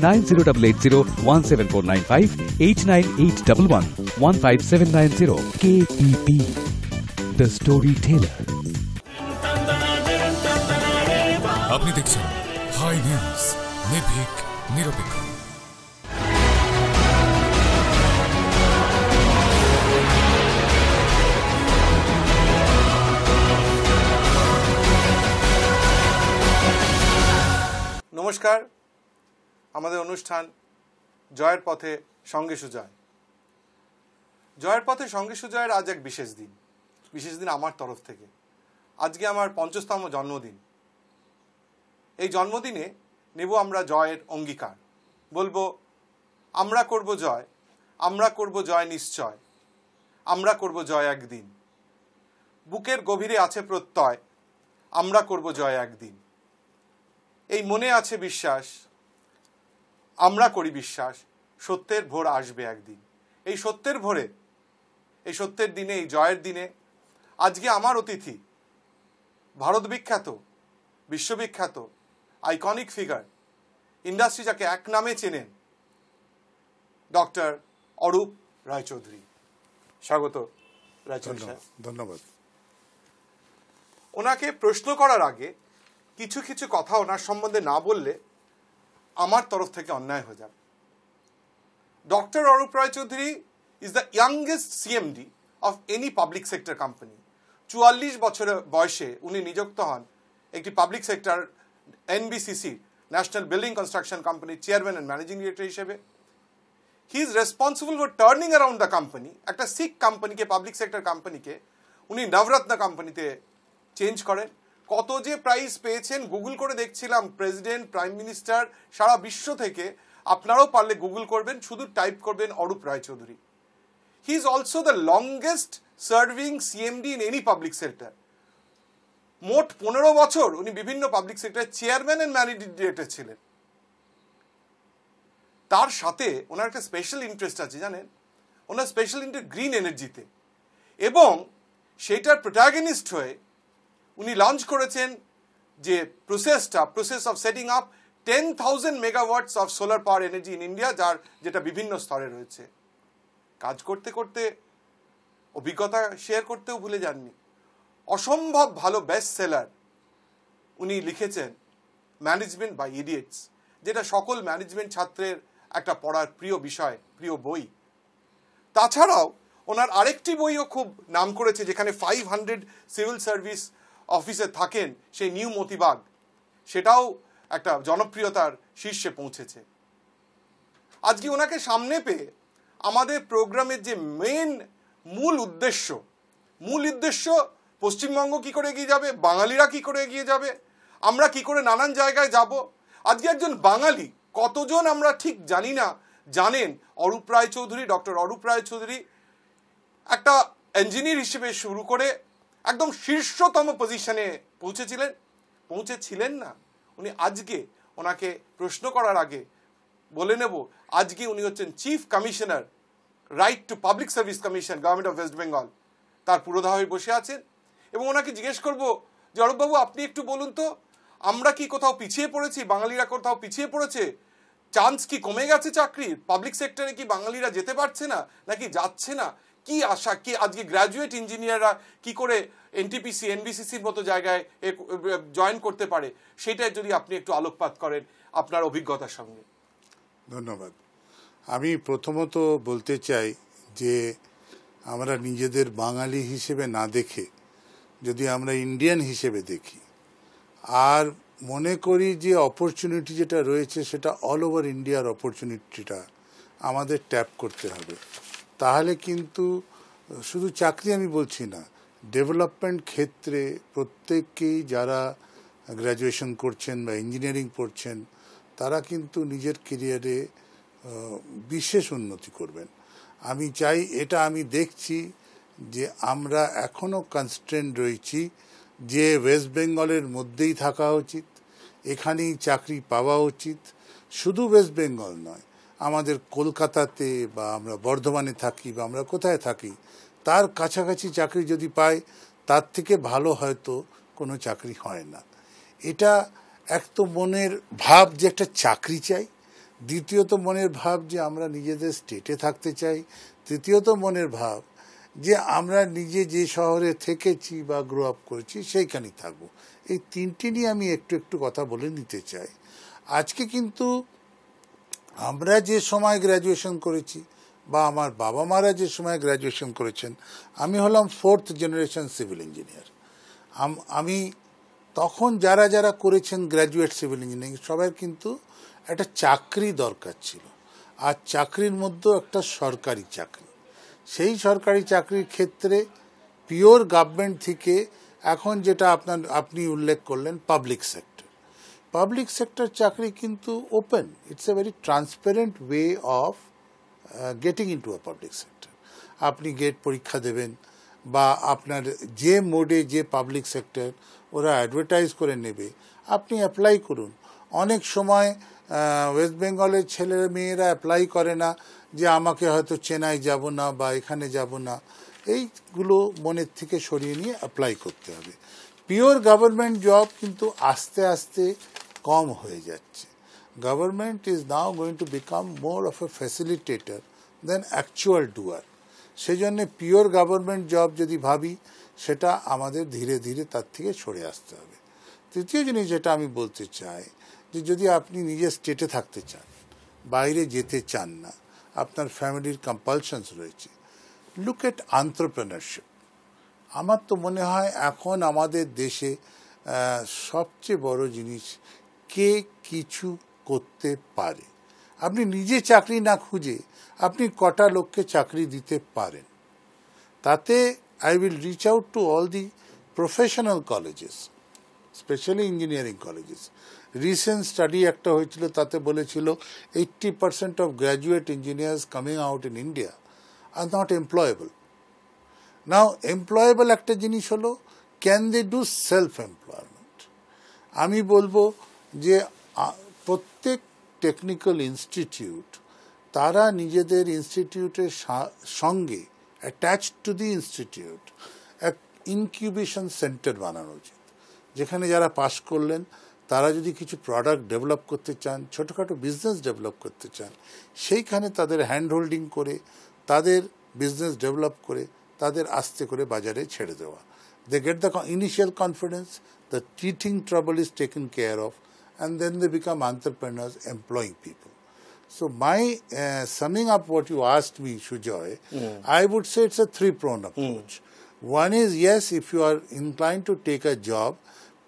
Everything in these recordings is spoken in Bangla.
nine zero double eight zero one seven four nine five eight nine eight double one one five seven nine zero KPP The Storyteller. আপনি দেখছেন হাই নিউজ নির্ভীক নিরপেক্ষ নমস্কার আমাদের অনুষ্ঠান জয়ের পথে সঙ্গে সুজয় জয়ের পথে সঙ্গে সুজয়ের আজ এক বিশেষ দিন বিশেষ দিন আমার তরফ থেকে আজকে আমার পঞ্চস্তম জন্মদিন এই জন্মদিনে নেব আমরা জয়ের অঙ্গীকার বলবো আমরা করব জয় আমরা করব জয় নিশ্চয় আমরা করব জয় একদিন বুকের গভীরে আছে প্রত্যয় আমরা করব জয় একদিন এই মনে আছে বিশ্বাস আমরা করি বিশ্বাস সত্যের ভোর আসবে একদিন এই সত্যের ভোরে এই সত্যের দিনে এই জয়ের দিনে আজকে আমার অতিথি ভারত বিখ্যাত বিশ্ববিখ্যাত আইকনিক ফিগার ইন্ডাস্ট্রি যাকে এক নামে চেনেন ডক্টর অরূপ রায়চৌধুরী স্বাগত রায়চৌধুরী ধন্যবাদ ওনাকে প্রশ্ন করার আগে কিছু কিছু কথা ওনার সম্বন্ধে না বললে আমার তরফ থেকে অন্যায় হয়ে যাবে doctor Arup Roy Chowdhury is the youngest CMD of any public sector company চুয়াল্লিশ বছরের বয়সে উনি নিযুক্ত হন একটি public sector NBCC National Building Construction কোম্পানির চেয়ারম্যান অ্যান্ড ম্যানেজিং ডিরেক্টর হিসেবে he is responsible for turning around the company একটা সিক কোম্পানিকে পাবলিক সেক্টর কোম্পানিকে উনি নবরত্ন কোম্পানিতে চেঞ্জ করেন কত যে প্রাইজ পেয়েছেন গুগল করে দেখছিলাম প্রেসিডেন্ট প্রাইম মিনিস্টার সারা বিশ্ব থেকে আপনারাও পারলে গুগল করবেন শুধু টাইপ করবেন Arup Roychowdhury he is also the longest serving CMD in any public sector মোট পনেরো বছর উনি বিভিন্ন পাবলিক সেক্টরের চেয়ারম্যান অ্যান্ড ম্যানেজিং ডিরেক্টর ছিলেন তার সাথে ওনার একটা স্পেশাল ইন্টারেস্ট আছে জানেন ওনার স্পেশাল ইন্টারেস্ট গ্রিন এনার্জিতে এবং সেটার প্রোটাগনিস্ট হয়ে উনি লঞ্চ করেছেন যে প্রসেসটা process of setting up ten thousand megawatts of solar power energy in India যার যেটা বিভিন্ন স্তরে রয়েছে কাজ করতে করতে অভিজ্ঞতা শেয়ার করতেও ভুলে যাননি অসম্ভব ভালো বেস্ট সেলার উনি লিখেছেন ম্যানেজমেন্ট বাই ইডিয়েটস যেটা সকল ম্যানেজমেন্ট ছাত্রের একটা পড়ার প্রিয় বিষয় প্রিয় বই তাছাড়াও ওনার আরেকটি বইও খুব নাম করেছে যেখানে ফাইভ হান্ড্রেড সিভিল সার্ভিস অফিসে থাকেন সেই নিউ মতিবাগ সেটাও একটা জনপ্রিয়তার শীর্ষে পৌঁছেছে আজকে ওনাকে সামনে পেয়ে আমাদের প্রোগ্রামের যে মেন মূল উদ্দেশ্য মূল উদ্দেশ্য পশ্চিমবঙ্গ কি করে এগিয়ে যাবে বাঙালিরা কি করে এগিয়ে যাবে আমরা কি করে নানান জায়গায় যাব আজকে একজন বাঙালি কতজন আমরা ঠিক জানি না জানেন অরূপ রায় চৌধুরী ডক্টর অরূপ রায় চৌধুরী একটা ইঞ্জিনিয়ার হিসেবে শুরু করে একদম শীর্ষতম পজিশনে পৌঁছেছিলেন পৌঁছেছিলেন না উনি আজকে ওনাকে প্রশ্ন করার আগে বলে নেব আজকে উনি হচ্ছেন chief commissioner right to public service commission government of West Bengal তার পুরোধা হয়ে বসে আছেন এবং ওনাকে জিজ্ঞেস করব যে অরূপবাবু আপনি একটু বলুন তো আমরা কি কোথাও পিছিয়ে পড়েছি বাঙালিরা কোথাও পিছিয়ে পড়েছে চান্স কি কমে গেছে চাকরির পাবলিক সেক্টরে কি বাঙালিরা যেতে পারছে না নাকি যাচ্ছে না কি আশা কি আজকে গ্র্যাজুয়েট ইঞ্জিনিয়াররা কি করে এনটিপিসি এনবিসিসির মতো জায়গায় জয়েন করতে পারে সেটাই যদি আপনি একটু আলোকপাত করেন আপনার অভিজ্ঞতার সঙ্গে ধন্যবাদ আমি প্রথমত বলতে চাই যে আমরা নিজেদের বাঙালি হিসেবে না দেখে যদি আমরা ইন্ডিয়ান হিসেবে দেখি আর মনে করি যে অপরচুনিটি যেটা রয়েছে সেটা অল ওভার ইন্ডিয়ার অপরচুনিটিটা আমাদের ট্যাপ করতে হবে তাহলে কিন্তু শুধু চাকরি আমি বলছি না ডেভেলপমেন্ট ক্ষেত্রে প্রত্যেককেই যারা গ্র্যাজুয়েশন করছেন বা ইঞ্জিনিয়ারিং পড়ছেন তারা কিন্তু নিজের কেরিয়ারে বিশেষ উন্নতি করবেন আমি চাই এটা আমি দেখছি যে আমরা এখনও কনস্ট্রেন্ট রয়েছি যে ওয়েস্ট বেঙ্গলের মধ্যেই থাকা উচিত এখানেই চাকরি পাওয়া উচিত শুধু ওয়েস্ট বেঙ্গল নয় আমাদের কলকাতাতে বা আমরা বর্ধমানে থাকি বা আমরা কোথায় থাকি তার কাছাকাছি চাকরি যদি পাই তার থেকে ভালো হয়তো কোনো চাকরি হয় না এটা এক তো মনের ভাব যে একটা চাকরি চাই দ্বিতীয়ত মনের ভাব যে আমরা নিজেদের স্টেটে থাকতে চাই তৃতীয়ত মনের ভাব যে আমরা নিজে যে শহরে থেকেছি বা গ্রো আপ করেছি সেইখানেই থাকবো এই তিনটি নিয়ে আমি একটু একটু কথা বলে নিতে চাই আজকে কিন্তু আমরা যে সময় গ্র্যাজুয়েশন করেছি বা আমার বাবা মারা যে সময় গ্র্যাজুয়েশন করেছেন আমি হলাম ফোর্থ জেনারেশন সিভিল ইঞ্জিনিয়ার আমি তখন যারা যারা করেছেন গ্র্যাজুয়েট সিভিল ইঞ্জিনিয়ারিং সবার কিন্তু একটা চাকরি দরকার ছিল আর চাকরির মধ্যেও একটা সরকারি চাকরি সেই সরকারি চাকরির ক্ষেত্রে পিওর গভর্নমেন্ট থেকে এখন যেটা আপনার আপনি উল্লেখ করলেন পাবলিক সেক্টর পাবলিক সেক্টর চাকরি কিন্তু open it's a very transparent way of getting to a public sector আপনি গেট পরীক্ষা দেবেন বা আপনার যে মোডে যে পাবলিক সেক্টর ওরা অ্যাডভার্টাইজ করে নেবে আপনি অ্যাপ্লাই করুন অনেক সময় ওয়েস্ট uh, বেঙ্গলের ছেলে মেয়েরা অ্যাপ্লাই করে না যে আমাকে হয়তো চেনাই যাব না বা এখানে যাব না এইগুলো মনের থেকে সরিয়ে নিয়ে অ্যাপ্লাই করতে হবে পিওর গভর্নমেন্ট জব কিন্তু আস্তে আস্তে কম হয়ে যাচ্ছে government is now going to become more of a facilitator than actual doer সেই জন্য পিওর গভর্নমেন্ট জব যদি ভাবি সেটা আমাদের ধীরে ধীরে তার থেকে সরে আসতে হবে তৃতীয় জিনিস যেটা আমি বলতে চাই যে যদি আপনি নিজের স্টেটে থাকতে চান বাইরে যেতে চান না আপনার ফ্যামিলির কম্পালশনস রয়েছে লুক এট আন্ত্রপ্রেনারশিপ আমার তো মনে হয় এখন আমাদের দেশে সবচেয়ে বড় জিনিস কে কিছু করতে পারে আপনি নিজে চাকরি না খুঁজে আপনি কটা লোককে চাকরি দিতে পারেন তাতে I will reach out to all the professional colleges specially engineering colleges recent study একটা হয়েছিল তাতে বলেছিল eighty percent of graduate engineers coming out in India are not employable now employable একটা জিনিস হলো can they do self employment আমি বলবো যে প্রত্যেক টেকনিক্যাল ইনস্টিটিউট তারা নিজেদের ইনস্টিটিউটের সঙ্গে অ্যাট্যাচ টু দি ইনস্টিটিউট এক ইনকিউবেশন সেন্টার বানানো উচিত যেখানে যারা পাশ করলেন তারা যদি কিছু প্রোডাক্ট ডেভেলপ করতে চান ছোটোখাটো বিজনেস ডেভেলপ করতে চান সেইখানে তাদের হ্যান্ড হোল্ডিং করে তাদের বিজনেস ডেভেলপ করে তাদের আস্তে করে বাজারে ছেড়ে দেওয়া they get the initial confidence the চিটিং trouble is taken care of and then they become entrepreneurs employing people. So my uh, summing up what you asked me, Shujoy, hmm. I would say it's a three-pronged hmm. approach. One is, yes, if you are inclined to take a job,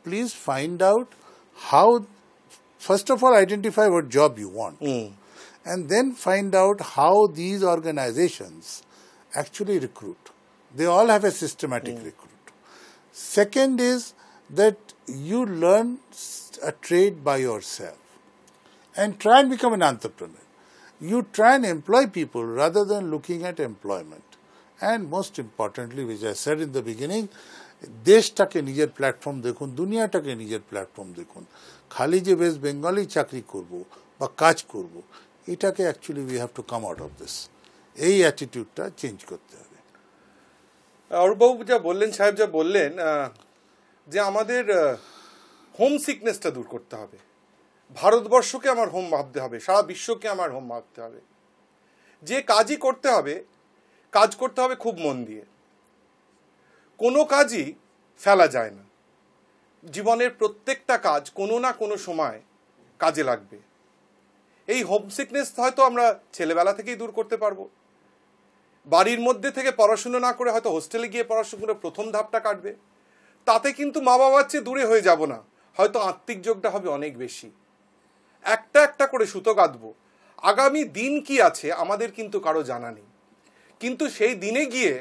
please find out how, first of all, identify what job you want. Hmm. And then find out how these organizations actually recruit. They all have a systematic mm. recruit. Second is that you learn a trade by yourself and try and become an entrepreneur. You try and employ people rather than looking at employment. And most importantly, which I said in the beginning, দেশটাকে নিজের প্ল্যাটফর্ম দেখুন দুনিয়াটাকে নিজের প্ল্যাটফর্ম দেখুন খালি যে ওয়েস্ট বেঙ্গলেই চাকরি করব বা কাজ করব এটাকে actually we have to come out of this এই অ্যাটিটিউডটা চেঞ্জ করতে হবে অরূপবাবু যা বললেন সাহেব যা বললেন যে আমাদের হোম সিকনেসটা দূর করতে হবে ভারতবর্ষকে আমার হোম ভাবতে হবে সারা বিশ্বকে আমার হোম ভাবতে হবে যে কাজই করতে হবে কাজ করতে হবে খুব মন দিয়ে কোনো কাজই ফেলা যায় না জীবনের প্রত্যেকটা কাজ কোনো না কোনো সময় কাজে লাগবে এই হোম সিকনেস হয়তো আমরা ছেলেবেলা থেকেই দূর করতে পারবো বাড়ির মধ্যে থেকে পড়াশুনো না করে হয়তো হোস্টেলে গিয়ে পড়াশুনো করে প্রথম ধাপটা কাটবে তাতে কিন্তু মা বাবার চেয়ে দূরে হয়ে যাব না হয়তো আত্মিক যোগটা হবে অনেক বেশি একটা একটা করে সুতো গাঁথবো আগামী দিন কি আছে আমাদের কিন্তু কারো জানা নেই কিন্তু সেই দিনে গিয়ে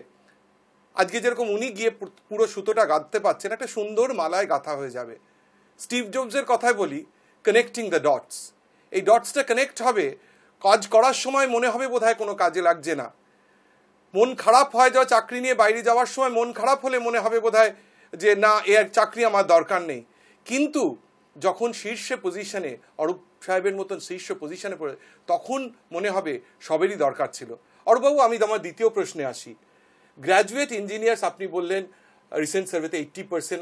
আজকে যেরকম উনি গিয়ে পুরো সুতোটা গাঁথতে পারছেন একটা সুন্দর মালায় গাঁথা হয়ে যাবে স্টিভ জবসের কথায় বলি কানেক্টিং দ্য ডটস এই ডটসটা কানেক্ট হবে কাজ করার সময় মনে হবে বোধহয় কোনো কাজে লাগছে না মন খারাপ হয় যা চাকরি নিয়ে বাইরে যাওয়ার সময় মন খারাপ হলে মনে হবে বোধহয় যে না এর চাকরি আমার দরকার নেই কিন্তু যখন শীর্ষে পজিশনে অরূপ সাহেবের মতন শীর্ষ পজিশনে পড়ে তখন মনে হবে সবেরই দরকার ছিল অরূপবাবু আমি আমার দ্বিতীয় প্রশ্নে আসি গ্র্যাজুয়েট ইঞ্জিনিয়ার্স আপনি বললেন রিসেন্ট সার্ভেতে এইট্টি পার্সেন্ট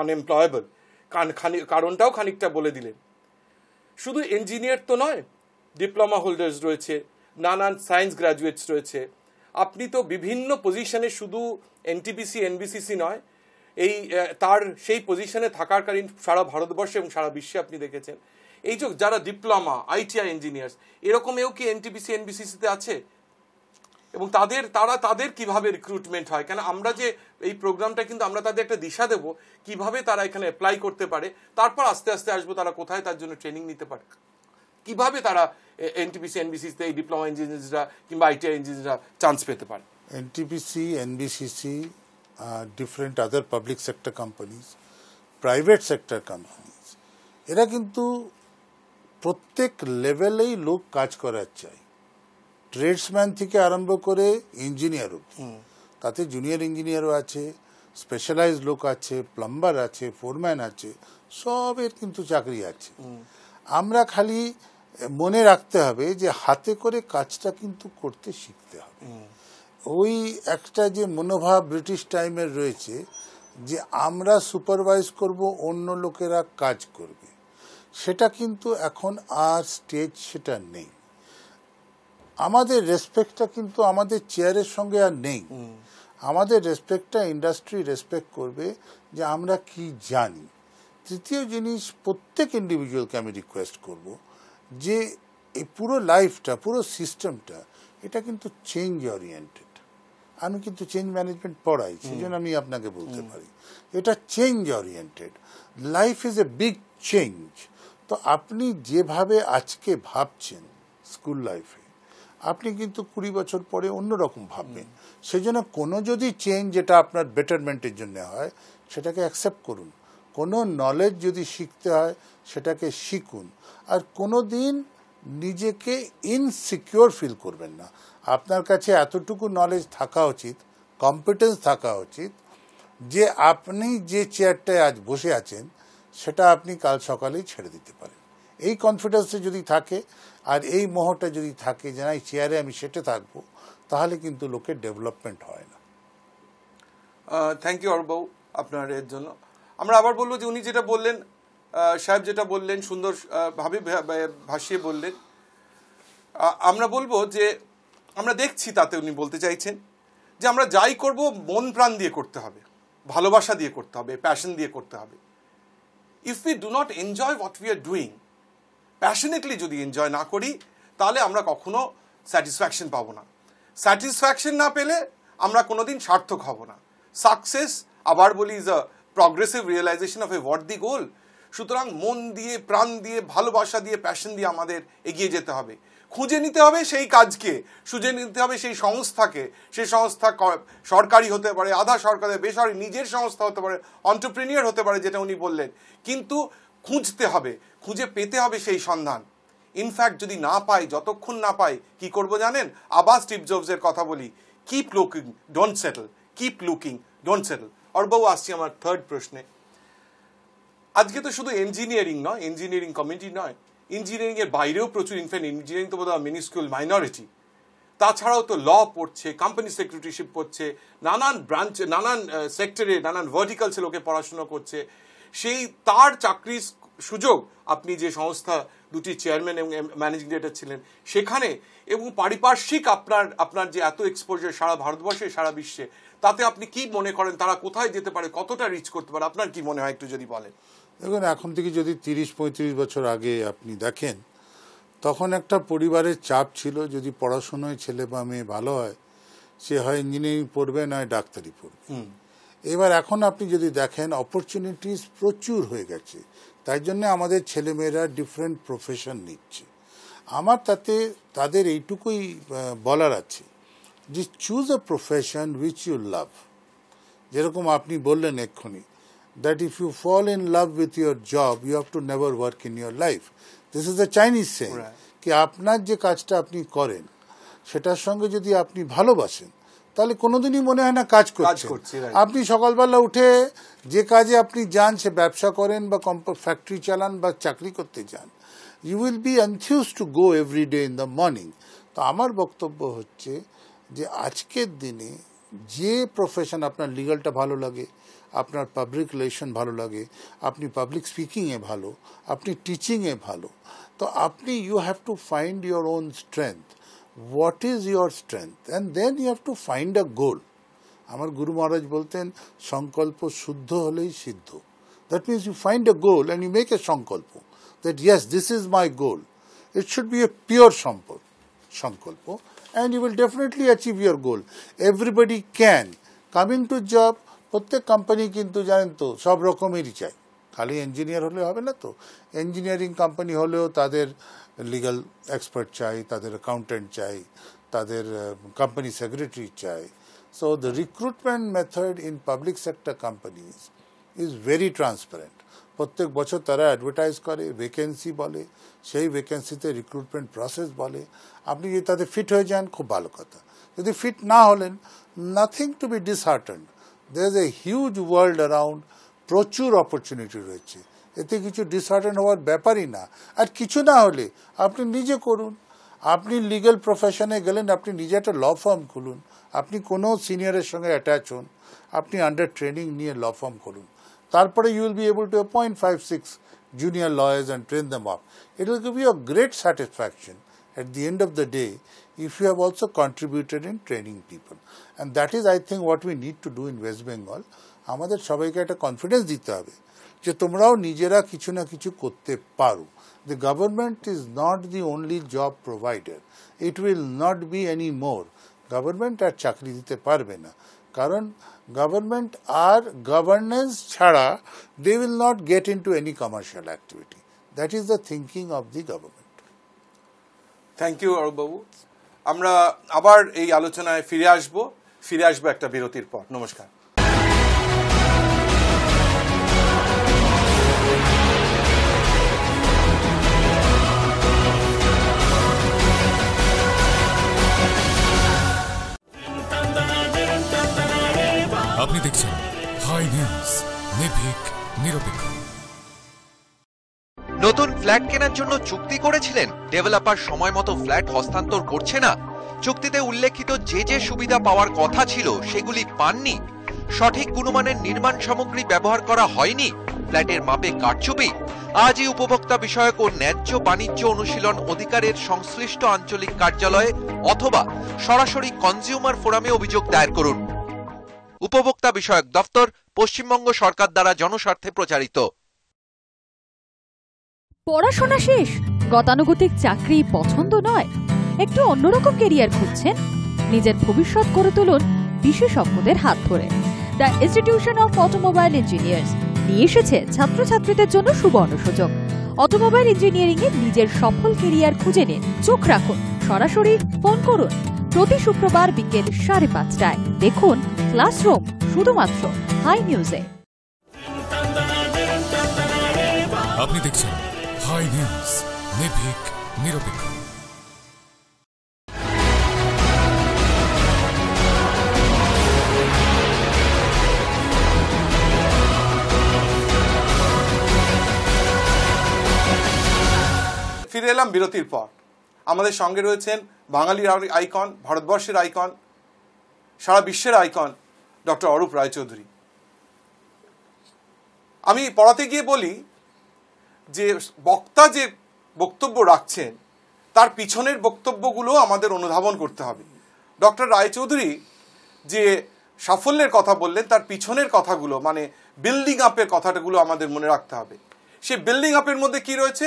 আনএমপ্লয়েবল কারণটাও খানিকটা বলে দিলেন শুধু ইঞ্জিনিয়ার তো নয় ডিপ্লোমা হোল্ডার্স রয়েছে নানান সায়েন্স গ্র্যাজুয়েটস রয়েছে আপনি তো বিভিন্ন পজিশনে শুধু এনটিপিসি এনবিসিসি নয় এই তার সেই পজিশনে থাকারকালীন সারা ভারতবর্ষে এবং সারা বিশ্বে আপনি দেখেছেন এই যে যারা ডিপ্লোমা আইটিআই ইঞ্জিনিয়ার্স এরকমেও কি এনটিপিসি এনবিসিসিতে আছে এবং তাদের তারা তাদের কিভাবে রিক্রুটমেন্ট হয় কেন আমরা যে এই প্রোগ্রামটা কিন্তু আমরা তাদের একটা দিশা দেব কিভাবে তারা এখানে অ্যাপ্লাই করতে পারে তারপর আস্তে আস্তে আসবো তারা কোথায় তার জন্য ট্রেনিং নিতে পারে কিভাবে তারা এনটিপিসি এনবিসি এই ডিপ্লোমা ইঞ্জিনিয়ার্সরা কিংবা আইটিআই ইঞ্জিনিয়াররা চান্স পেতে পারে NTPC NBCC different other public sector companies private sector companies এরা কিন্তু প্রত্যেক লেভেলেই লোক কাজ করার চাই ট্রেডসম্যান থেকে আরম্ভ করে ইঞ্জিনিয়ার অব্দি তাতে জুনিয়র ইঞ্জিনিয়ারও আছে স্পেশালাইজ লোক আছে প্লাম্বার আছে ফোরম্যান আছে সবের কিন্তু চাকরি আছে আমরা খালি মনে রাখতে হবে যে হাতে করে কাজটা কিন্তু করতে শিখতে হবে ওই একটা যে মনোভাব ব্রিটিশ টাইমের রয়েছে যে আমরা সুপারভাইজ করব অন্য লোকেরা কাজ করবে সেটা কিন্তু এখন আর স্টেজ সেটা নেই আমাদের রেসপেক্টটা কিন্তু আমাদের চেয়ারের সঙ্গে আর নেই আমাদের রেসপেক্টটা ইন্ডাস্ট্রি রেসপেক্ট করবে যে আমরা কি জানি তৃতীয় জিনিস প্রত্যেক ইন্ডিভিজুয়ালকে আমি রিকোয়েস্ট করব যে এই পুরো লাইফটা পুরো সিস্টেমটা এটা কিন্তু চেঞ্জ অরিয়েন্টেড আমি কিন্তু চেঞ্জ ম্যানেজমেন্ট পড়াই সেই জন্য আমি আপনাকে বলতে পারি এটা change oriented life is a big change তো আপনি যেভাবে আজকে ভাবছেন স্কুল লাইফে আপনি কিন্তু কুড়ি বছর পরে অন্যরকম ভাববেন সেজন্য কোনো যদি চেঞ্জ যেটা আপনার বেটারমেন্টের জন্য হয় সেটাকে অ্যাকসেপ্ট করুন কোনো নলেজ যদি শিখতে হয় সেটাকে শিখুন আর কোনো দিন নিজেকে ইনসিকিওর ফিল করবেন না আপনার কাছে এতটুকু নলেজ থাকা উচিত কম্পিটেন্স থাকা উচিত যে আপনি যে চেয়ারটায় আজ বসে আছেন সেটা আপনি কাল সকালেই ছেড়ে দিতে পারেন এই কনফিডেন্সে যদি থাকে আর এই মোহটা যদি থাকে যে না এই চেয়ারে আমি সেটে থাকবো তাহলে কিন্তু লোকের ডেভেলপমেন্ট হয় না থ্যাংক ইউ অর্বাবু আপনার এর জন্য আমরা আবার বলবো যে উনি যেটা বললেন সাহেব যেটা বললেন সুন্দর ভাবে ভাসিয়ে বললেন আমরা বলবো যে আমরা দেখছি তাতে উনি বলতে চাইছেন যে আমরা যাই করব মন প্রাণ দিয়ে করতে হবে ভালোবাসা দিয়ে করতে হবে প্যাশন দিয়ে করতে হবে if we do not enjoy what we are doing passionately যদি এনজয় না করি তাহলে আমরা কখনো স্যাটিসফ্যাকশন পাবো না স্যাটিসফ্যাকশন না পেলে আমরা কোনোদিন সার্থক হব না সাকসেস আবার বলি is a progressive realisation of a the goal সুতরাং মন দিয়ে প্রাণ দিয়ে ভালোবাসা দিয়ে প্যাশন দিয়ে আমাদের এগিয়ে যেতে হবে খুঁজে নিতে হবে সেই কাজকে সুজে নিতে হবে সেই সংস্থাকে সেই সংস্থা সরকারি হতে পারে আধা সরকারি বেসরকারি নিজের সংস্থা হতে পারে অন্টারপ্রিনিয়র হতে পারে যেটা উনি বললেন কিন্তু খুঁজতে হবে খুঁজে পেতে হবে সেই সন্ধান ইনফ্যাক্ট যদি না পাই যতক্ষণ না পাই কি করব জানেন আবার স্টিভ জবসের কথা বলি keep looking don't settle keep looking don't settle অর্বাবু আসছি আমার থার্ড প্রশ্নে আজকে তো শুধু ইঞ্জিনিয়ারিং নয় ইঞ্জিনিয়ারিং কমিটি নয় ইঞ্জিনিয়ারিংয়ের বাইরেও প্রচুর ইনফ্যাক্ট ইঞ্জিনিয়ারিং তো বোধ হয় মিনিস্কুল মাইনরিটি তাছাড়াও তো ল পড়ছে কোম্পানি সেক্রেটারিশিপ পড়ছে নানান ব্রাঞ্চ নানান সেক্টরে নানান ভার্টিকালসে লোকে পড়াশুনো করছে সেই তার চাকরির সুযোগ আপনি যে সংস্থা দুটি চেয়ারম্যান এবং ম্যানেজিং ডিরেক্টর ছিলেন সেখানে এবং পারিপার্শ্বিক আপনার আপনার যে এত এক্সপোজার সারা ভারতবর্ষে সারা বিশ্বে তাতে আপনি কি মনে করেন তারা কোথায় যেতে পারে কতটা রিচ করতে পারে আপনার কি মনে হয় একটু যদি বলেন দেখুন এখন থেকে যদি তিরিশ পঁয়ত্রিশ বছর আগে আপনি দেখেন তখন একটা পরিবারের চাপ ছিল যদি পড়াশুনোয় ছেলে বা মেয়ে ভালো হয় সে হয় ইঞ্জিনিয়ারিং পড়বে নয় ডাক্তারি পড়বে এবার এখন আপনি যদি দেখেন অপরচুনিটিস প্রচুর হয়ে গেছে তাই জন্য আমাদের ছেলেমেয়েরা ডিফারেন্ট প্রফেশন নিচ্ছে আমার তাতে তাদের এইটুকুই বলার আছে যে choose a profession which you love যেরকম আপনি বললেন এক্ষুনি that if you fall in love with your job you have to never work in your life this is the Chinese saying কি আপনার যে কাজটা আপনি করেন সেটার সঙ্গে যদি আপনি ভালোবাসেন তাহলে কোনোদিনই মনে হয় না কাজ করছে আপনি সকালবেলা উঠে যে কাজে আপনি যান সে ব্যবসা করেন বা ফ্যাক্টরি চালান বা চাকরি করতে যান you will be enthused to go every day in the morning তো আমার বক্তব্য হচ্ছে যে আজকের দিনে যে প্রফেশন আপনার লিগালটা ভালো লাগে আপনার পাবলিক রিলেশন ভালো লাগে আপনি পাবলিক স্পিকিংয়ে ভালো আপনি টিচিংয়ে ভালো তো আপনি you have to find your own strength what is your strength and then you have to find a goal আমার গুরু মহারাজ বলতেন সংকল্প শুদ্ধ হলেই সিদ্ধ that means you find a goal and you make a সংকল্প that yes this is my goal it should be a pure সম্পদ সংকল্প and you will definitely achieve your goal. Everybody can. Coming to job, প্রত্যেক কোম্পানি কিন্তু জানেন তো সব রকমেরই চাই খালি ইঞ্জিনিয়ার হলে হবে না তো ইঞ্জিনিয়ারিং কোম্পানি হলেও তাদের লিগাল এক্সপার্ট চাই তাদের অ্যাকাউন্টেন্ট চাই তাদের কোম্পানি um, সেক্রেটারি চাই so the recruitment method in public sector companies is very transparent প্রত্যেক বছর তারা অ্যাডভার্টাইজ করে ভেকেন্সি বলে সেই ভেকেন্সিতে রিক্রুটমেন্ট প্রসেস বলে আপনি যদি তাতে ফিট হয়ে যান খুব ভালো কথা যদি ফিট না হলেন nothing to be disheartened there is a huge world around প্রচুর অপরচুনিটি রয়েছে এতে কিছু ডিসহার্টেন হওয়ার ব্যাপারই না আর কিছু না হলে আপনি নিজে করুন আপনি লিগ্যাল প্রফেশনে গেলেন আপনি নিজে একটা ল ফার্ম খুলুন আপনি কোনো সিনিয়রের সঙ্গে অ্যাটাচ হন আপনি আন্ডার ট্রেনিং নিয়ে ল ফার্ম করুন তারপরে you will be able to appoint five six junior lawyers and train them up it will give you great satisfaction at the end of the day if you have also contributed in training people and that is I think what we need to do in West Bengal আমাদের সবাইকে একটা কনফিডেন্স দিতে হবে যে তোমরাও নিজেরা কিছু না কিছু করতে পারো the government is not the only job provider it will not be any more government আর চাকরি দিতে পারবে না কারণ গভর্নমেন্ট আর গভর্নেন্স ছাড়া they will not get to any commercial activity that is the thinking of the government thank you অরূপবাবু আমরা আবার এই আলোচনায় ফিরে আসব ফিরে আসবো একটা বিরতির পর নমস্কার ফ্ল্যাট কেনার জন্য চুক্তি করেছিলেন ডেভেলপার সময় মতো ফ্ল্যাট হস্তান্তর করছে না চুক্তিতে উল্লেখিত যে যে সুবিধা পাওয়ার কথা ছিল সেগুলি পাননি সঠিক গুণমানের নির্মাণ সামগ্রী ব্যবহার করা হয়নি ফ্ল্যাটের মাপে কারচুপি আজই উপভোক্তা বিষয়ক ও ন্যায্য বাণিজ্য অনুশীলন অধিকারের সংশ্লিষ্ট আঞ্চলিক কার্যালয়ে অথবা সরাসরি কনজিউমার ফোরামে অভিযোগ দায়ের করুন উপভোক্তা বিষয়ক দপ্তর পশ্চিমবঙ্গ সরকার দ্বারা জনস্বার্থে প্রচারিত পড়াশোনা শেষ গতানুগতিক চাকরি পছন্দ নয় একটু অন্যরকম কেরিয়ার খুঁজছেন নিজের ভবিষ্যৎ করে তুলুন বিশেষজ্ঞদের হাত ধরে the Institution of Automobile Engineers নিয়ে এসেছে ছাত্রছাত্রীদের জন্য সুবর্ণ সুযোগ অটোমোবাইল ইঞ্জিনিয়ারিংয়ে নিজের সফল কেরিয়ার খুঁজে নিন চোখ রাখুন সরাসরি ফোন করুন প্রতি শুক্রবার বিকেল সাড়ে পাঁচটায় দেখুন ক্লাসরুম শুধুমাত্র হাই নিউজে আপনি দেখছেন নিরপেক্ষ ফিরে এলাম বিরতির পর আমাদের সঙ্গে রয়েছেন বাঙালির আইকন ভারতবর্ষের আইকন সারা বিশ্বের আইকন ডক্টর অরূপ রায়চৌধুরী আমি পড়াতে গিয়ে বলি যে বক্তা যে বক্তব্য রাখছেন তার পিছনের বক্তব্যগুলো আমাদের অনুধাবন করতে হবে ডক্টর রায়চৌধুরী যে সাফল্যের কথা বললেন তার পিছনের কথাগুলো মানে বিল্ডিং আপের কথাটাগুলো আমাদের মনে রাখতে হবে সে বিল্ডিং আপের মধ্যে কি রয়েছে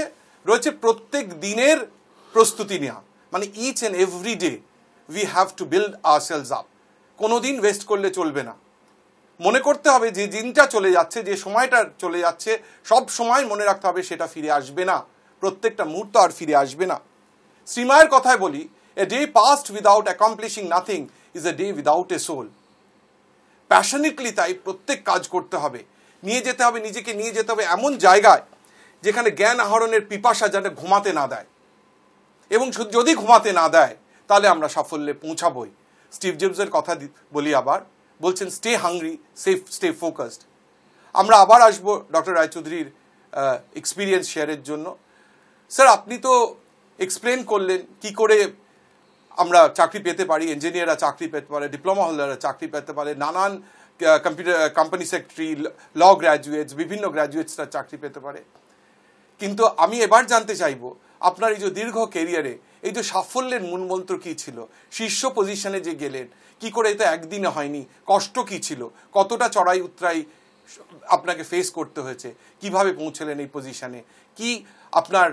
রয়েছে প্রত্যেক দিনের প্রস্তুতি নেওয়া মানে each and every day we have to build ourselves up কোনো দিন ওয়েস্ট করলে চলবে না মনে করতে হবে যে দিনটা চলে যাচ্ছে যে সময়টা চলে যাচ্ছে সব সময় মনে রাখতে হবে সেটা ফিরে আসবে না প্রত্যেকটা মুহূর্ত আর ফিরে আসবে না শ্রীমায়ের কথায় বলি a day passed without accomplishing nothing is a day without a soul passionately তাই প্রত্যেক কাজ করতে হবে নিয়ে যেতে হবে নিজেকে নিয়ে যেতে হবে এমন জায়গায় যেখানে জ্ঞান আহরণের পিপাসা যাতে ঘুমাতে না দেয় এবং যদি ঘুমাতে না দেয় তাহলে আমরা সাফল্যে পৌঁছাবই স্টিভ জেমসের কথা বলি আবার বলছেন stay hungry safe stay focused আমরা আবার আসবো ডক্টর রায়চৌধুরীর এক্সপিরিয়েন্স শেয়ারের জন্য স্যার আপনি তো এক্সপ্লেন করলেন কি করে আমরা চাকরি পেতে পারি ইঞ্জিনিয়াররা চাকরি পেতে পারে ডিপ্লোমা হোল্ডাররা চাকরি পেতে পারে নানান computer company secretary law graduates বিভিন্ন গ্র্যাজুয়েটসরা চাকরি পেতে পারে কিন্তু আমি এবার জানতে চাইব আপনার এই যে দীর্ঘ কেরিয়ারে এই যে সাফল্যের মূলমন্ত্র কী ছিল শীর্ষ পজিশনে যে গেলেন কি করে এটা একদিনে হয়নি কষ্ট কি ছিল কতটা চড়াই উত্তরাই আপনাকে ফেস করতে হয়েছে কিভাবে পৌঁছলেন এই পজিশানে কি আপনার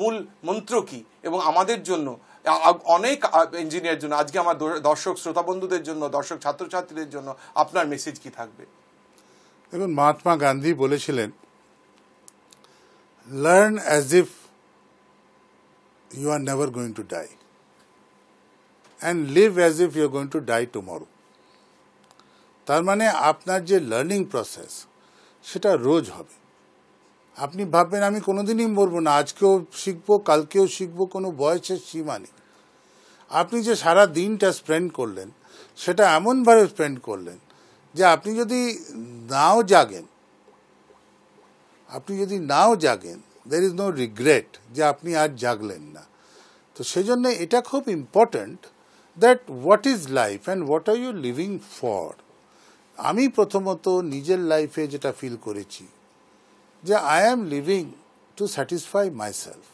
মূল মন্ত্র কি এবং আমাদের জন্য অনেক ইঞ্জিনিয়ার জন্য আজকে আমার দর্শক শ্রোতা বন্ধুদের জন্য দর্শক ছাত্রছাত্রীদের জন্য আপনার মেসেজ কি থাকবে দেখুন মহাত্মা গান্ধী বলেছিলেন learn as if you are never going to die and live as if you are going to die tomorrow তার মানে আপনার যে লার্নিং প্রসেস সেটা রোজ হবে আপনি ভাববেন আমি কোনোদিনই মরবো না আজকেও শিখবো কালকেও শিখবো কোনো বয়সের সীমা নেই আপনি যে সারা দিনটা স্পেন্ড করলেন সেটা এমনভাবে স্পেন্ড করলেন যে আপনি যদি নাও জাগেন আপনি যদি নাও জাগেন দের ইজ নো রিগ্রেট যে আপনি আর জাগলেন না তো সেজন্য এটা খুব important that what is life and what are you living for আমি প্রথমত নিজের লাইফে যেটা ফিল করেছি যে I am living to satisfy myself.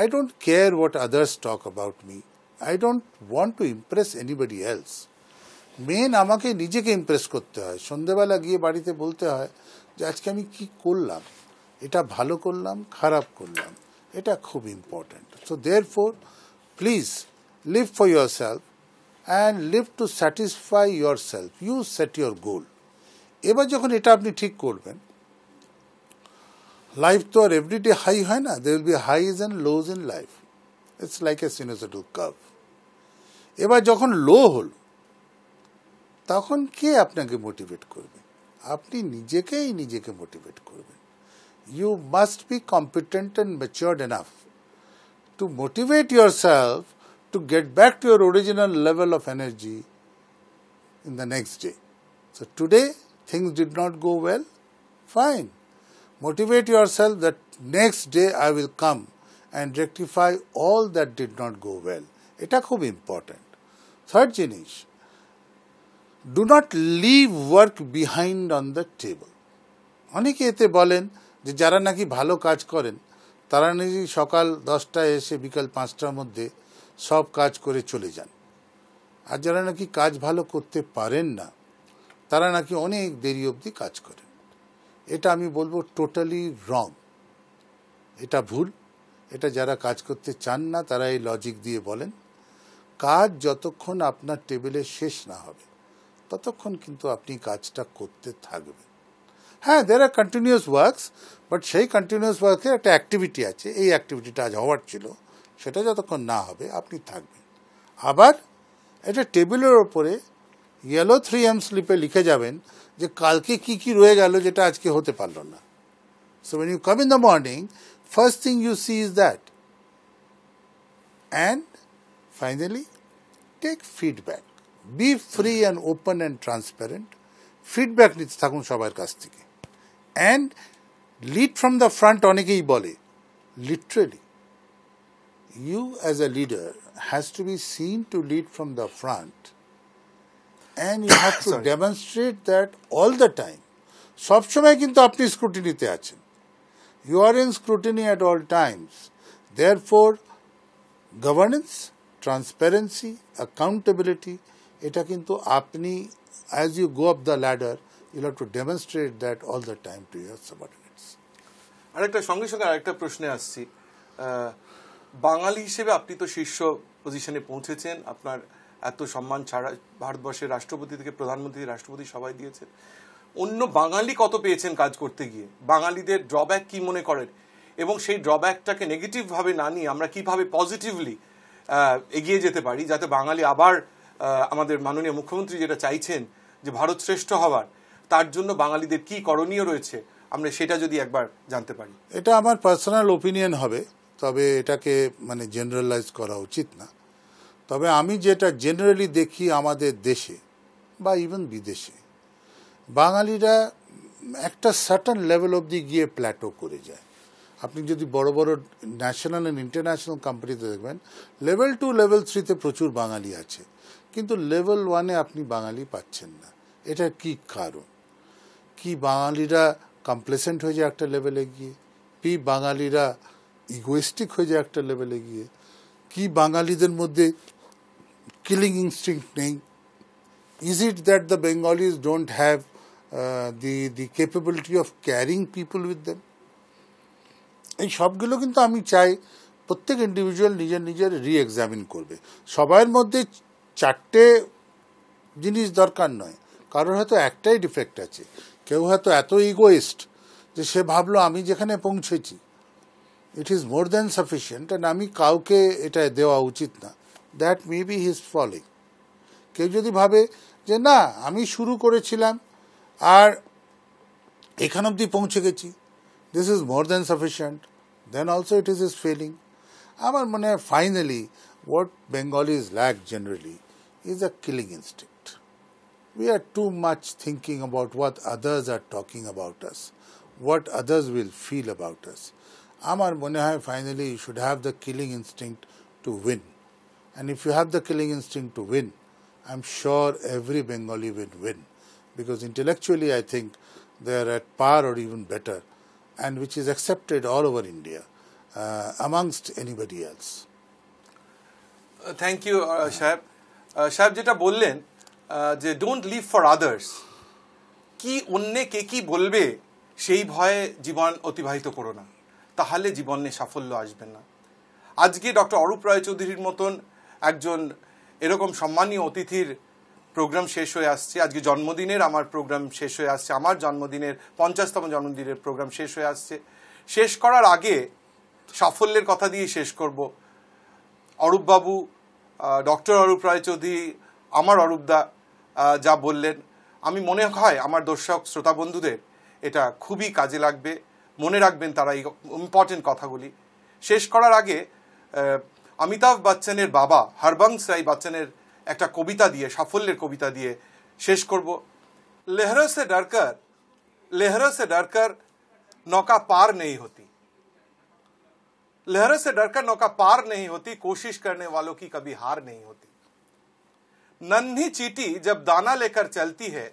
I don't care what others talk about me I don't want to impress anybody else মেন আমাকে নিজেকে ইমপ্রেস করতে হয় সন্ধেবেলা গিয়ে বাড়িতে বলতে হয় যে আজকে আমি কি করলাম এটা ভালো করলাম খারাপ করলাম এটা খুব important so therefore please live for yourself and live to satisfy yourself you set your goal এবার যখন এটা আপনি ঠিক করবেন লাইফ তো আর এভরিডে হাই হয় না they will be highs and lows in life it's like a sinusoidal cup এবার যখন লো হল তখন কে আপনাকে মোটিভেট করবে আপনি নিজেকেই নিজেকে মোটিভেট করবেন you must be competent and matured enough to motivate yourself to get back to your original level of energy in the next day so today things did not go well fine Motivate yourself that next day I will come and rectify all that did not go well. এটা খুব ইম্পর্ট্যান্ট থার্ড জিনিস do not live work behind on the table অনেকে এতে বলেন যে যারা নাকি ভালো কাজ করেন তারা নাকি সকাল দশটায় এসে বিকাল পাঁচটার মধ্যে সব কাজ করে চলে যান আর যারা নাকি কাজ ভালো করতে পারেন না তারা নাকি অনেক দেরি অবধি কাজ করেন এটা আমি বলবো টোটালি রং এটা ভুল এটা যারা কাজ করতে চান না তারা এই লজিক দিয়ে বলেন কাজ যতক্ষণ আপনার টেবিলে শেষ না হবে ততক্ষণ কিন্তু আপনি কাজটা করতে থাকবেন হ্যাঁ there are continuous works but সেই কন্টিনিউয়াস ওয়ার্কের একটা অ্যাক্টিভিটি আছে এই অ্যাক্টিভিটিটা আজ হওয়ার ছিল সেটা যতক্ষণ না হবে আপনি থাকবেন আবার এটা টেবিলের ওপরে ইয়েলো থ্রি এম স্লিপে লিখে যাবেন যে কালকে কি কি রয়ে গেল যেটা আজকে হতে পারলো না so when you come in the morning first thing you see is that and finally take feedback be free and open and transparent feedback নিতে থাকুন সবার কাছ থেকে and lead from the front অনেকেই বলে literally you as a leader has to be seen to lead from the front and you have to demonstrate that all the time সবসময় কিন্তু আপনি স্ক্রুটিনিতে আছেন you are in scrutiny at all times therefore governance transparency accountability এটা কিন্তু আপনি as you go up the ladder you have to demonstrate that all the time to your subordinates আরেকটা সঙ্গে সঙ্গে আরেকটা প্রশ্নে আসছি বাঙালি হিসেবে আপনি তো শীর্ষ পজিশনে পৌঁছেছেন আপনার এত সম্মান ছাড়া ভারতবর্ষের রাষ্ট্রপতি থেকে প্রধানমন্ত্রী রাষ্ট্রপতি সবাই দিয়েছেন অন্য বাঙালি কত পেয়েছেন কাজ করতে গিয়ে বাঙালিদের ড্রব্যাক কি মনে করেন এবং সেই ড্রব্যাকটাকে নেগেটিভভাবে না নিয়ে আমরা কিভাবে পজিটিভলি এগিয়ে যেতে পারি যাতে বাঙালি আবার আমাদের মাননীয় মুখ্যমন্ত্রী যেটা চাইছেন যে ভারত শ্রেষ্ঠ হওয়ার তার জন্য বাঙালিদের কি করণীয় রয়েছে আমরা সেটা যদি একবার জানতে পারি এটা আমার পার্সোনাল ওপিনিয়ন হবে তবে এটাকে মানে জেনারেলাইজ করা উচিত না তবে আমি যেটা জেনারেলি দেখি আমাদের দেশে বা ইভেন বিদেশে বাঙালিরা একটা সার্টন লেভেল অবধি গিয়ে প্ল্যাটো করে যায় আপনি যদি বড় বড় ন্যাশনাল অ্যান্ড ইন্টারন্যাশনাল কোম্পানিতে দেখবেন লেভেল টু লেভেল থ্রিতে প্রচুর বাঙালি আছে কিন্তু লেভেল ওয়ানে আপনি বাঙালি পাচ্ছেন না এটা কি কারণ কি বাঙালিরা কমপ্লেসেন্ট হয়ে যায় একটা লেভেলে গিয়ে কি বাঙালিরা ইগোয়েস্টিক হয়ে যায় একটা লেভেলে গিয়ে কি বাঙালিদের মধ্যে killing instinct নেই is it that the Bengalis don't have uh, the the capability of carrying people with them এই সবগুলো কিন্তু আমি চাই প্রত্যেক ইন্ডিভিজুয়াল নিজের নিজের রি এক্সামিন করবে সবার মধ্যে চারটে জিনিস দরকার নয় কারোর হয়তো একটাই ডিফেক্ট আছে কেউ হয়তো এত ইগোয়েস্ট যে সে ভাবলো আমি যেখানে পৌঁছেছি it is more than sufficient and আমি কাউকে এটা দেওয়া উচিত না that may be his falling কেউ যদি ভাবে যে না আমি শুরু করেছিলাম আর এখান অবধি পৌঁছে গেছি this is more than sufficient then also it is is failing আমার মনে হয় finally what Bengali is lack generally is a killing we are too much thinking about what others are talking about us, what others will feel about us. Amar Munahai, finally, you should have the killing instinct to win. And if you have the killing instinct to win, I'm sure every Bengali will win. Because intellectually, I think they are at par or even better, and which is accepted all over India uh, amongst anybody else. Uh, thank you, uh, Shahab. Uh, Shahab, যেটা বললেন যে don't live for others. কি অন্যে কে কি বলবে সেই ভয়ে জীবন অতিবাহিত করো না তাহলে জীবনে সাফল্য আসবে না আজকে ডক্টর অরূপ রায় চৌধুরীর মতন একজন এরকম সম্মানীয় অতিথির প্রোগ্রাম শেষ হয়ে আসছে আজকে জন্মদিনের আমার প্রোগ্রাম শেষ হয়ে আসছে আমার জন্মদিনের পঞ্চাশতম জন্মদিনের প্রোগ্রাম শেষ হয়ে আসছে শেষ করার আগে সাফল্যের কথা দিয়ে শেষ করব অরূপবাবু ডক্টর অরূপ রায়চৌধুরী আমার অরূপদা যা বললেন আমি মনে হয় আমার দর্শক শ্রোতা বন্ধুদের এটা খুবই কাজে লাগবে মনে রাখবেন তারা এই ইম্পর্টেন্ট কথাগুলি শেষ করার আগে अमिताभ बच्चन बाबा हरबंश राय बच्चन एक कविता दिए साफल्य कविता दिए शेष करब लेहरों से डरकर लेहरों से डरकर नौका पार नहीं होती लहरों से डरकर नौका पार नहीं होती कोशिश करने वालों की कभी हार नहीं होती नन्ही चीटी जब दाना लेकर चलती है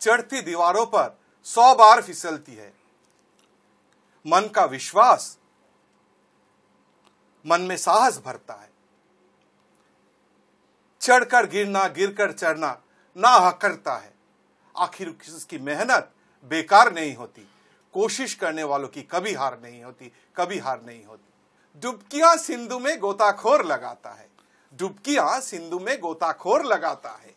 चढ़ती दीवारों पर सौ बार फिसलती है मन का विश्वास मन में साहस भरता है चढ़कर गिरना गिरकर चढ़ना ना करता है आखिर उसकी मेहनत बेकार नहीं होती कोशिश करने वालों की कभी हार नहीं होती कभी हार नहीं होती डुबकियां सिंधु में गोताखोर लगाता है डुबकियां सिंधु में गोताखोर लगाता है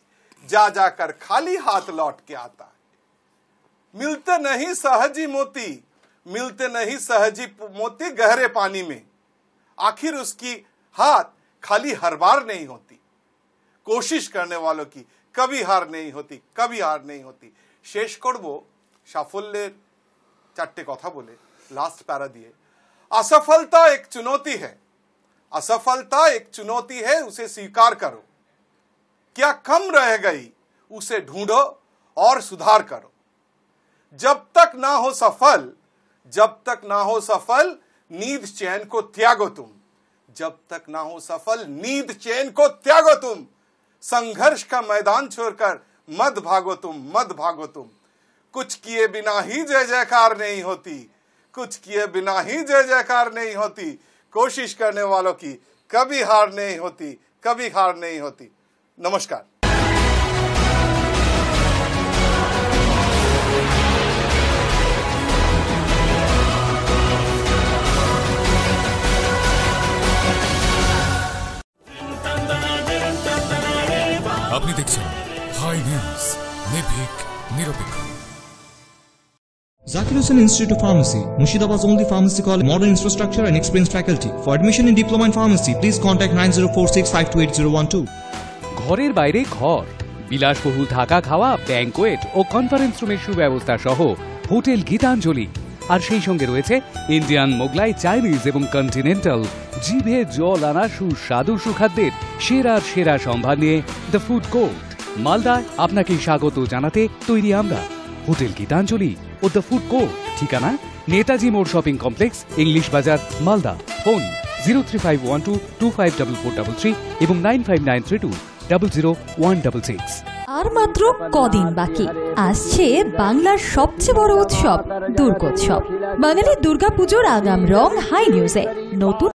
जा जाकर खाली हाथ लौट के आता है मिलते नहीं सहजी मोती मिलते नहीं सहजी मोती गहरे पानी में आखिर उसकी हाथ खाली हर बार नहीं होती कोशिश करने वालों की कभी हार नहीं होती कभी हार नहीं होती शेष करब साफल्य চারটে कथा बोले लास्ट पैरा दिए असफलता एक चुनौती है असफलता एक चुनौती है उसे स्वीकार करो क्या कम रह गई उसे ढूंढो और सुधार करो जब तक ना हो सफल जब तक ना हो सफल नींद चैन को त्यागो तुम जब तक ना हो सफल नींद चैन को त्यागो तुम संघर्ष का मैदान छोड़कर मत भागो तुम मत भागो तुम कुछ किए बिना ही जय जयकार नहीं होती कुछ किए बिना ही जय जयकार नहीं होती कोशिश करने वालों की कभी हार नहीं होती कभी हार नहीं होती नमस्कार আপনি দেখছেন হাই নিউজ নির্ভীক নিরপেক্ষ Zakir Hussain Institute of Pharmacy, Mushidabad only pharmacy college, modern infrastructure and experienced faculty. For admission in diploma in pharmacy, please contact 9046528012. ঘরের বাইরে ঘর বিলাসবহুল থাকা খাওয়া ব্যাংকোয়েট ও কনফারেন্স রুমের সুব্যবস্থা সহ হোটেল গীতাঞ্জলি আর সেই সঙ্গে রয়েছে ইন্ডিয়ান মোগলাই চাইনিজ এবং কন্টিনেন্টাল জিভে জল আনা সুস্বাদু সুখাদ্যের সেরার সেরা সম্ভার নিয়ে দ্য ফুড কোর্ট মালদায় আপনাকে স্বাগত জানাতে তৈরি আমরা হোটেল গীতাঞ্জলি ও দ্য ফুড কোর্ট ঠিকানা নেতাজি মোড় shopping complex English Bazar Malda phone zero three five one two two five double four double three এবং nine five nine three two double zero one double six আর মাত্র কদিন বাকি আসছে বাংলার সবচেয়ে বড় উৎসব দুর্গোৎসব বাঙালি দুর্গাপুজোর আগাম রং হাই নিউজে নতুন